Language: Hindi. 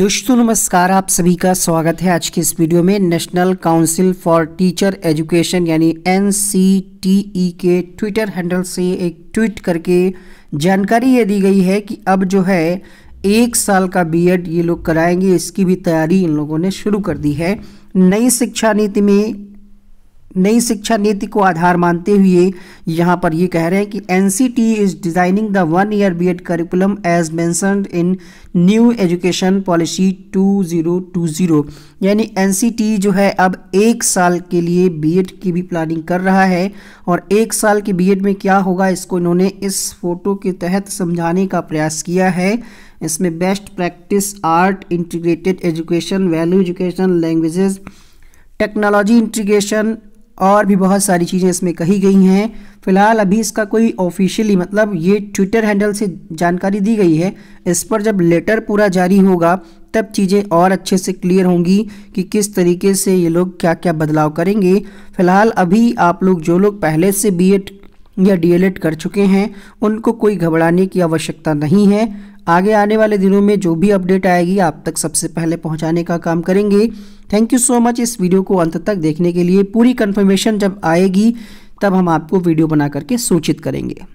दोस्तों नमस्कार आप सभी का स्वागत है आज के इस वीडियो में national council for teacher education यानी एन के ट्विटर हैंडल से एक ट्वीट करके जानकारी ये दी गई है कि अब जो है एक साल का बीएड e ये लोग कराएंगे इसकी भी तैयारी इन लोगों ने शुरू कर दी है नई शिक्षा नीति में नई शिक्षा नीति को आधार मानते हुए यहाँ पर ये कह रहे हैं कि N C T is designing the one year B Ed curriculum as mentioned in new education policy two zero two zero यानी एन सी टी जो है अब एक साल के लिए बी एड की भी प्लानिंग कर रहा है और एक साल के बी एड में क्या होगा इसको इन्होंने इस फोटो के तहत समझाने का प्रयास किया है इसमें best practice art integrated education value education languages technology integration और भी बहुत सारी चीज़ें इसमें कही गई हैं फिलहाल अभी इसका कोई ऑफिशियली मतलब ये ट्विटर हैंडल से जानकारी दी गई है इस पर जब लेटर पूरा जारी होगा तब चीज़ें और अच्छे से क्लियर होंगी कि किस तरीके से ये लोग क्या क्या बदलाव करेंगे फिलहाल अभी आप लोग जो लोग पहले से बी या डी कर चुके हैं उनको कोई घबराने की आवश्यकता नहीं है आगे आने वाले दिनों में जो भी अपडेट आएगी आप तक सबसे पहले पहुंचाने का काम करेंगे थैंक यू सो मच इस वीडियो को अंत तक देखने के लिए पूरी कन्फर्मेशन जब आएगी तब हम आपको वीडियो बना करके सूचित करेंगे